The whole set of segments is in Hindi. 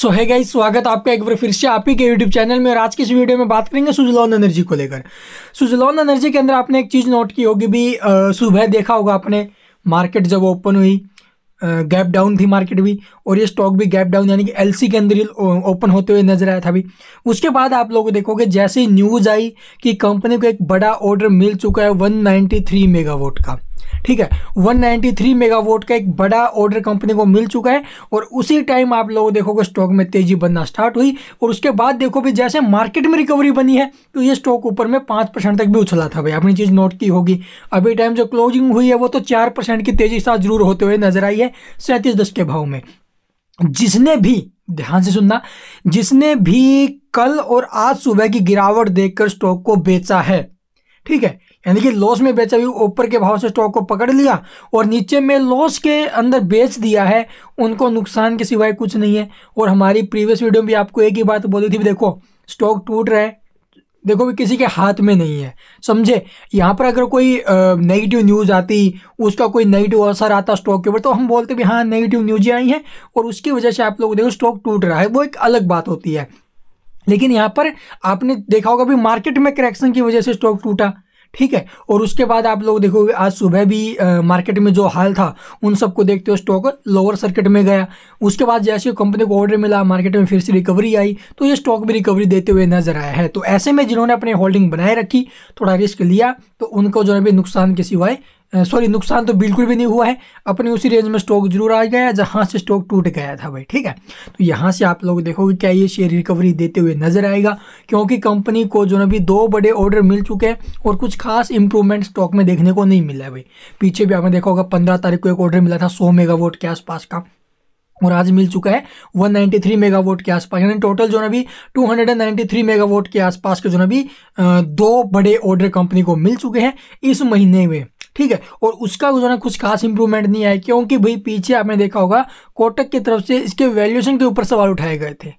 सो है गाइस स्वागत आपका एक बार फिर से आप ही के यूट्यूब चैनल में और आज की इस वीडियो में बात करेंगे सुजलॉन एनर्जी को लेकर सुजलॉन एनर्जी के अंदर आपने एक चीज़ नोट की होगी भी सुबह देखा होगा आपने मार्केट जब ओपन हुई गैप डाउन थी मार्केट भी और ये स्टॉक भी गैप डाउन यानी कि एल के अंदर ही ओपन होते हुए नजर आया था अभी उसके बाद आप लोग देखोगे जैसे ही न्यूज़ आई कि कंपनी को एक बड़ा ऑर्डर मिल चुका है वन मेगावाट का ठीक है 193 मेगावाट का एक बड़ा ऑर्डर कंपनी को मिल चुका है और उसी टाइम आप लोग देखोगे स्टॉक में तेजी बनना स्टार्ट हुई और उसके बाद देखो भी जैसे मार्केट में रिकवरी बनी है तो ये स्टॉक ऊपर में पाँच परसेंट तक भी उछला था भाई अपनी चीज़ नोट की होगी अभी टाइम जो क्लोजिंग हुई है वो तो चार की तेजी साथ जरूर होते हुए नजर आई है सैंतीस के भाव में जिसने भी ध्यान से सुनना जिसने भी कल और आज सुबह की गिरावट देखकर स्टॉक को बेचा है ठीक है यानी कि लॉस में बेचा भी ऊपर के भाव से स्टॉक को पकड़ लिया और नीचे में लॉस के अंदर बेच दिया है उनको नुकसान के सिवाय कुछ नहीं है और हमारी प्रीवियस वीडियो में भी आपको एक ही बात बोली थी देखो स्टॉक टूट रहा है देखो भी किसी के हाथ में नहीं है समझे यहाँ पर अगर कोई नेगेटिव न्यूज़ आती उसका कोई नेगेटिव असर आता स्टॉक के ऊपर तो हम बोलते भी हाँ नेगेटिव न्यूज़ आई हैं और उसकी वजह से आप लोग देखो स्टॉक टूट रहा है वो एक अलग बात होती है लेकिन यहाँ पर आपने देखा होगा भी मार्केट में करेक्शन की वजह से स्टॉक टूटा ठीक है और उसके बाद आप लोग देखोगे आज सुबह भी आ, मार्केट में जो हाल था उन सबको देखते हुए स्टॉक लोअर सर्किट में गया उसके बाद जैसे कंपनी को ऑर्डर मिला मार्केट में फिर से रिकवरी आई तो ये स्टॉक भी रिकवरी देते हुए नजर आया है तो ऐसे में जिन्होंने अपने होल्डिंग बनाए रखी थोड़ा रिस्क लिया तो उनको जो है भी नुकसान के सिवाय सॉरी नुकसान तो बिल्कुल भी नहीं हुआ है अपने उसी रेंज में स्टॉक जरूर आ गया है जहाँ से स्टॉक टूट गया था भाई ठीक है तो यहाँ से आप लोग देखोगे क्या ये शेयर रिकवरी देते हुए नजर आएगा क्योंकि कंपनी को जो ना भी दो बड़े ऑर्डर मिल चुके हैं और कुछ खास इंप्रूवमेंट स्टॉक में देखने को नहीं मिला है भाई पीछे भी आपने देखा होगा पंद्रह तारीख को एक ऑर्डर मिला था सौ मेगा के आसपास का और आज मिल चुका है 193 मेगावाट के आसपास यानी टोटल जो ना भी 293 मेगावाट के आसपास के जो ना भी दो बड़े ऑर्डर कंपनी को मिल चुके हैं इस महीने में ठीक है और उसका उस कुछ खास इंप्रूवमेंट नहीं आया क्योंकि भाई पीछे आपने देखा होगा कोटक की तरफ से इसके वैल्यूएशन के ऊपर सवाल उठाए गए थे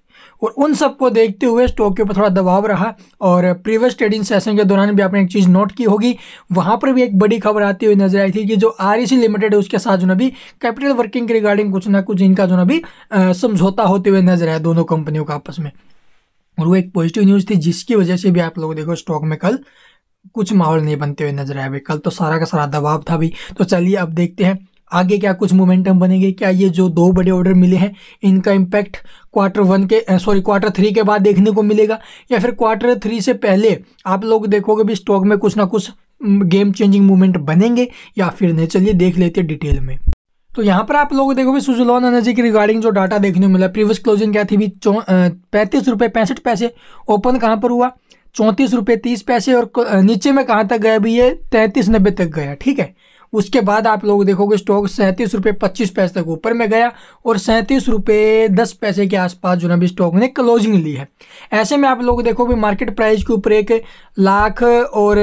और उन सबको देखते हुए स्टॉक के ऊपर थोड़ा दबाव रहा और प्रीवियस ट्रेडिंग सेशन के दौरान भी आपने एक चीज़ नोट की होगी वहाँ पर भी एक बड़ी खबर आती हुई नजर आई थी कि जो आर लिमिटेड e है उसके साथ जो ना भी कैपिटल वर्किंग के रिगार्डिंग कुछ ना कुछ इनका जो ना भी समझौता होते हुए नजर आया दोनों कंपनियों का आपस में और वो एक पॉजिटिव न्यूज़ थी जिसकी वजह से भी आप लोग देखो स्टॉक में कल कुछ माहौल नहीं बनते हुए नजर आए भाई कल तो सारा का सारा दबाव था भाई तो चलिए अब देखते हैं आगे क्या कुछ मोमेंटम बनेंगे क्या ये जो दो बड़े ऑर्डर मिले हैं इनका इम्पैक्ट क्वार्टर वन के सॉरी क्वार्टर थ्री के बाद देखने को मिलेगा या फिर क्वार्टर थ्री से पहले आप लोग देखोगे भी स्टॉक में कुछ ना कुछ गेम चेंजिंग मूवमेंट बनेंगे या फिर नहीं चलिए देख लेते हैं डिटेल में तो यहाँ पर आप लोग देखोगे सुजलॉन एनर्जी की रिगार्डिंग जो डाटा देखने को मिला प्रीवियस क्लोजिंग क्या थी भी पैंतीस रुपये पैंसठ पैसे ओपन कहाँ पर हुआ चौंतीस रुपये तीस पैसे और नीचे में कहाँ तक गया भी ये तैंतीस नब्बे तक गया ठीक है उसके बाद आप लोग देखोगे स्टॉक सैंतीस रुपये पच्चीस पैसे तक ऊपर में गया और सैंतीस रुपये दस पैसे के आसपास जो है अभी स्टॉक ने क्लोजिंग ली है ऐसे में आप लोग देखोगे मार्केट प्राइस के ऊपर एक लाख और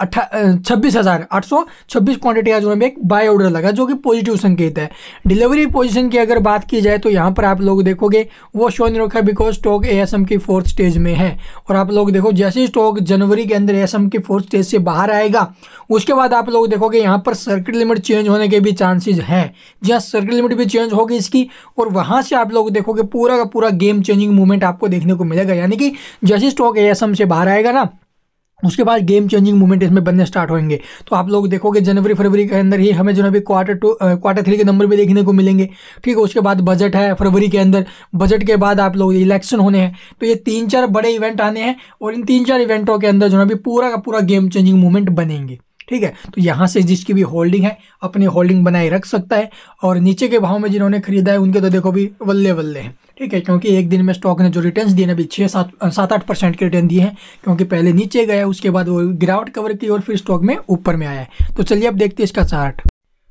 अट्ठा छब्बीस हज़ार आठ सौ छब्बीस का जो है एक बाय ऑर्डर लगा जो कि पॉजिटिव संकेत है डिलीवरी पोजिशन की अगर बात की जाए तो यहाँ पर आप लोग देखोगे वो शो नहीं रखा बिकॉज स्टॉक ए की फोर्थ स्टेज में है और आप लोग देखो जैसे ही स्टॉक जनवरी के अंदर ए की फोर्थ स्टेज से बाहर आएगा उसके बाद आप लोग देखोगे यहाँ पर सर्किट लिमिट चेंज होने के भी चांसेस हैं जी हाँ सर्किट लिमिट भी चेंज होगी इसकी और वहाँ से आप लोग देखोगे पूरा का पूरा गेम चेंजिंग मूवमेंट आपको देखने को मिलेगा यानी कि जैसे स्टॉक ए से बाहर आएगा ना उसके बाद गेम चेंजिंग मूवमेंट इसमें बनने स्टार्ट होंगे तो आप लोग देखोगे जनवरी फरवरी के अंदर ही हमें जो है क्वार्टर टू क्वार्टर थ्री के नंबर भी देखने को मिलेंगे ठीक है उसके बाद बजट है फरवरी के अंदर बजट के बाद आप लोग इलेक्शन होने हैं तो ये तीन चार बड़े इवेंट आने हैं और इन तीन चार इवेंटों के अंदर जो है पूरा का पूरा गेम चेंजिंग मूवमेंट बनेंगे ठीक है तो यहाँ से जिसकी भी होल्डिंग है अपनी होल्डिंग बनाए रख सकता है और नीचे के भाव में जिन्होंने खरीदा है उनके तो देखो भी वल्ले वल्ले हैं ठीक है क्योंकि एक दिन में स्टॉक ने जो रिटर्न दिए ना अभी छः सात सात आठ परसेंट के रिटर्न दिए हैं क्योंकि पहले नीचे गया उसके बाद वो गिरावट कवर की और फिर स्टॉक में ऊपर में आया है तो चलिए अब देखते हैं इसका चार्ट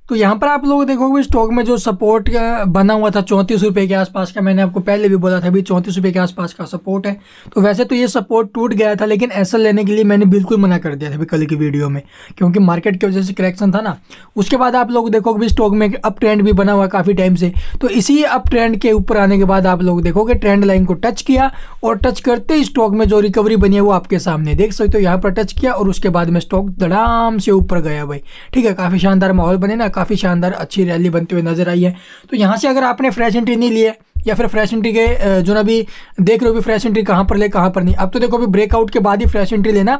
तो यहाँ पर आप लोग देखोगे स्टॉक में जो सपोर्ट बना हुआ था चौंतीस रुपये के आसपास का मैंने आपको पहले भी बोला था अभी चौंतीस रुपये के आसपास का सपोर्ट है तो वैसे तो ये सपोर्ट टूट गया था लेकिन ऐसा लेने के लिए मैंने बिल्कुल मना कर दिया था अभी कल की वीडियो में क्योंकि मार्केट की वजह से करेक्शन था ना उसके बाद आप लोग देखोगे भी स्टॉक में अप ट्रेंड भी बना हुआ काफ़ी टाइम से तो इसी अप ट्रेंड के ऊपर आने के बाद आप लोग देखोगे ट्रेंड लाइन को टच किया और टच करते ही स्टॉक में जो रिकवरी बनी है वो आपके सामने देख सकते हो यहाँ पर टच किया और उसके बाद में स्टॉक दड़ाम से ऊपर गया भाई ठीक है काफ़ी शानदार माहौल बने ना काफ़ी शानदार अच्छी रैली बनते हुए नजर आई है तो यहाँ से अगर आपने फ्रेश एंट्री नहीं ली है या फिर फ्रेश एंट्री के जो ना भी देख रहे हो भी फ्रेश एंट्री कहाँ पर ले कहाँ पर नहीं अब तो देखो अभी ब्रेकआउट के बाद ही फ्रेश एंट्री लेना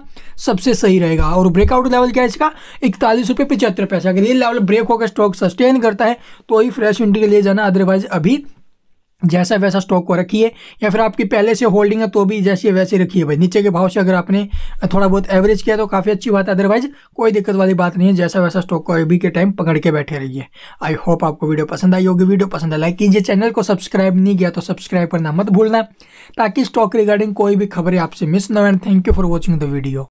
सबसे सही रहेगा और ब्रेकआउट लेवल क्या है इसका इकतालीस रुपये पचहत्तर पैसा अगर ये लेवल ब्रेक होकर स्टॉक सस्टेन करता है तो ही फ्रेश एंट्री के लिए जाना अदरवाइज अभी जैसा वैसा स्टॉक को रखिए या फिर आपकी पहले से होल्डिंग है तो भी जैसी है वैसी रखिए भाई नीचे के भाव से अगर आपने थोड़ा बहुत एवरेज किया तो काफ़ी अच्छी बात है अदरवाइज कोई दिक्कत वाली बात नहीं है जैसा वैसा स्टॉक को अभी के टाइम पकड़ के बैठे रहिए आई होप आपको वीडियो पसंद आई होगी वीडियो पसंद है लाइक कीजिए चैनल को सब्सक्राइब नहीं किया तो सब्सक्राइब करना मत भूलना ताकि स्टॉक रिगार्डिंग कोई भी खबरें आपसे मिस न and thank you for watching the video